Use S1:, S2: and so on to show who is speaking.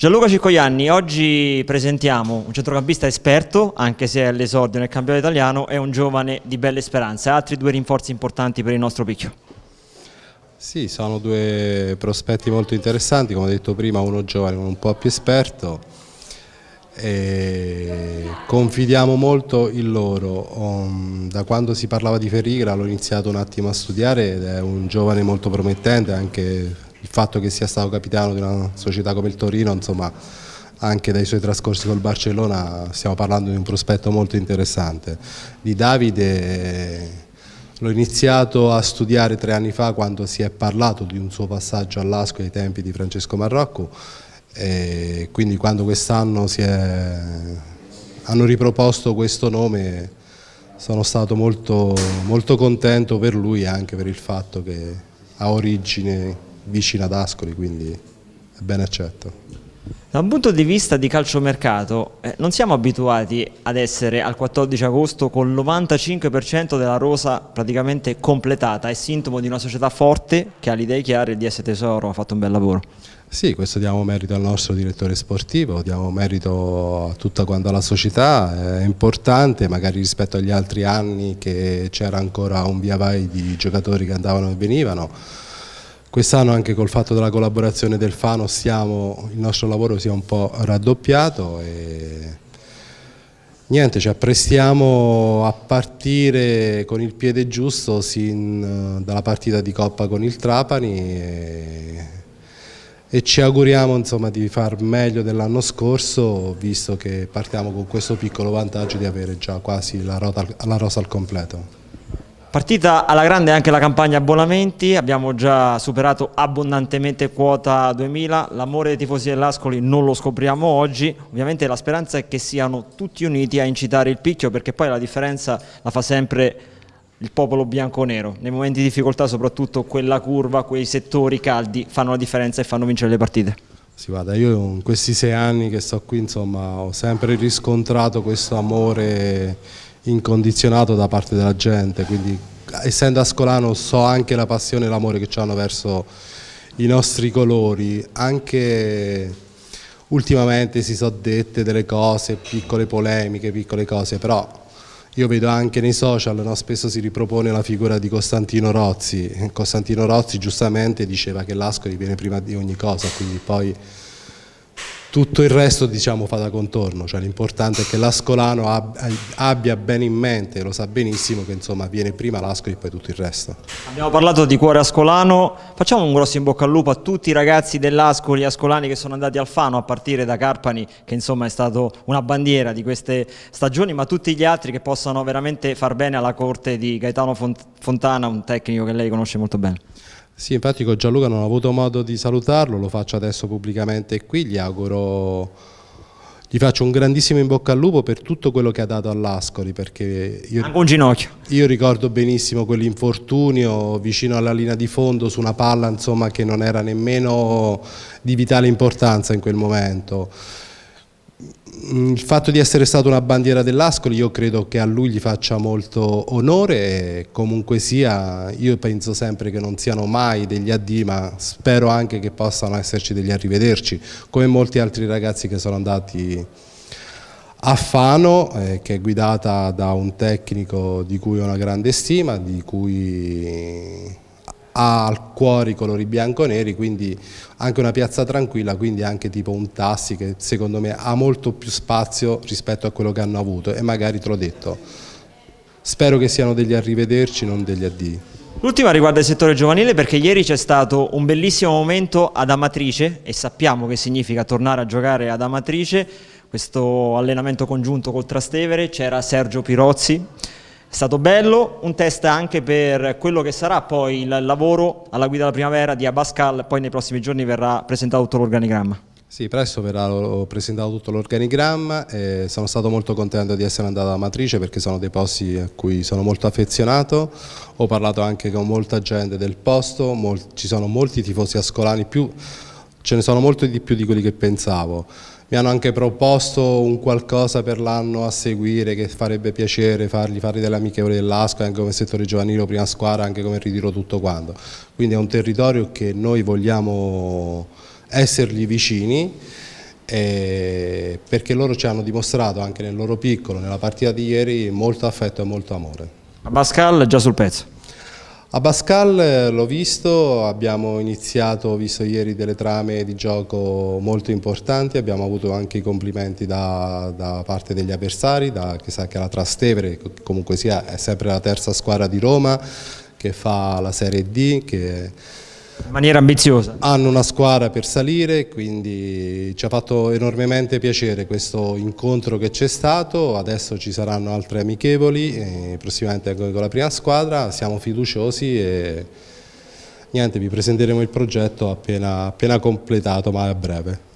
S1: Gianluca Ciccoianni, oggi presentiamo un centrocampista esperto, anche se è all'esordio nel campionato italiano, è un giovane di belle speranze. Altri due rinforzi importanti per il nostro picchio.
S2: Sì, sono due prospetti molto interessanti, come ho detto prima, uno giovane, uno un po' più esperto. E confidiamo molto in loro. Ehm, da quando si parlava di Ferrigra l'ho iniziato un attimo a studiare ed è un giovane molto promettente, anche il fatto che sia stato capitano di una società come il Torino, insomma, anche dai suoi trascorsi col Barcellona stiamo parlando di un prospetto molto interessante. Di Davide eh, l'ho iniziato a studiare tre anni fa quando si è parlato di un suo passaggio all'Asco ai tempi di Francesco Marrocco e quindi quando quest'anno hanno riproposto questo nome sono stato molto, molto contento per lui anche per il fatto che ha origine vicino ad Ascoli, quindi è ben accetto. Da un
S1: punto di vista di calciomercato, eh, non siamo abituati ad essere al 14 agosto con il 95% della rosa praticamente completata, è sintomo di una società forte che ha le idee chiare, il DS Tesoro ha fatto un bel lavoro.
S2: Sì, questo diamo merito al nostro direttore sportivo, diamo merito a tutta quanta la società, è importante magari rispetto agli altri anni che c'era ancora un via vai di giocatori che andavano e venivano Quest'anno anche col fatto della collaborazione del Fano siamo, il nostro lavoro si è un po' raddoppiato e niente, ci apprestiamo a partire con il piede giusto sin eh, dalla partita di Coppa con il Trapani e, e ci auguriamo insomma, di far meglio dell'anno scorso visto che partiamo con questo piccolo vantaggio di avere già quasi la, rota, la rosa al completo.
S1: Partita alla grande anche la campagna abbonamenti, abbiamo già superato abbondantemente quota 2000, l'amore dei tifosi dell'Ascoli non lo scopriamo oggi, ovviamente la speranza è che siano tutti uniti a incitare il picchio perché poi la differenza la fa sempre il popolo bianco-nero, nei momenti di difficoltà soprattutto quella curva, quei settori caldi fanno la differenza e fanno vincere le partite.
S2: Sì, guarda, io in questi sei anni che sto qui insomma ho sempre riscontrato questo amore incondizionato da parte della gente, quindi essendo ascolano so anche la passione e l'amore che hanno verso i nostri colori, anche ultimamente si sono dette delle cose, piccole polemiche, piccole cose, però io vedo anche nei social, no, spesso si ripropone la figura di Costantino Rozzi, Costantino Rozzi giustamente diceva che l'Ascoli viene prima di ogni cosa, quindi poi tutto il resto diciamo fa da contorno, cioè, l'importante è che l'ascolano abbia ben in mente, lo sa benissimo che insomma viene prima l'ascoli e poi tutto il resto. Abbiamo parlato di cuore ascolano,
S1: facciamo un grosso in bocca al lupo a tutti i ragazzi dell'Ascoli e ascolani che sono andati al Fano a partire da Carpani che insomma è stato una bandiera di queste stagioni, ma tutti gli altri che possano veramente far bene alla corte di Gaetano Fontana, un tecnico che lei conosce molto bene.
S2: Sì, infatti con Gianluca non ho avuto modo di salutarlo, lo faccio adesso pubblicamente qui, gli auguro, gli faccio un grandissimo in bocca al lupo per tutto quello che ha dato all'Ascoli, perché io, Anche un ginocchio. io ricordo benissimo quell'infortunio vicino alla linea di fondo su una palla insomma, che non era nemmeno di vitale importanza in quel momento Mm, il fatto di essere stato una bandiera dell'Ascoli io credo che a lui gli faccia molto onore, comunque sia io penso sempre che non siano mai degli addi ma spero anche che possano esserci degli arrivederci come molti altri ragazzi che sono andati a Fano eh, che è guidata da un tecnico di cui ho una grande stima, di cui ha al cuore i colori bianco-neri, quindi anche una piazza tranquilla, quindi anche tipo un tassi che secondo me ha molto più spazio rispetto a quello che hanno avuto e magari te l'ho detto. Spero che siano degli arrivederci, non degli addii.
S1: L'ultima riguarda il settore giovanile perché ieri c'è stato un bellissimo momento ad Amatrice e sappiamo che significa tornare a giocare ad Amatrice, questo allenamento congiunto col Trastevere, c'era Sergio Pirozzi, è stato bello, un test anche per quello che sarà poi il lavoro alla guida della primavera di Abascal, poi nei prossimi giorni verrà
S2: presentato tutto l'organigramma. Sì, presto verrà presentato tutto l'organigramma sono stato molto contento di essere andato a Matrice perché sono dei posti a cui sono molto affezionato, ho parlato anche con molta gente del posto, ci sono molti tifosi ascolani, più, ce ne sono molti di più di quelli che pensavo mi hanno anche proposto un qualcosa per l'anno a seguire che farebbe piacere fargli fare delle amichevoli dell'Asco anche come settore giovanile, prima squadra, anche come ritiro tutto quanto. Quindi è un territorio che noi vogliamo essergli vicini eh, perché loro ci hanno dimostrato anche nel loro piccolo, nella partita di ieri, molto affetto e molto amore. Pascal già sul pezzo. A Pascal eh, l'ho visto, abbiamo iniziato, ho visto ieri delle trame di gioco molto importanti, abbiamo avuto anche i complimenti da, da parte degli avversari, da, che sa che la Trastevere comunque sia è sempre la terza squadra di Roma che fa la Serie D, che in maniera ambiziosa. Hanno una squadra per salire, quindi ci ha fatto enormemente piacere questo incontro che c'è stato, adesso ci saranno altre amichevoli, prossimamente con la prima squadra, siamo fiduciosi e niente, vi presenteremo il progetto appena, appena completato, ma a breve.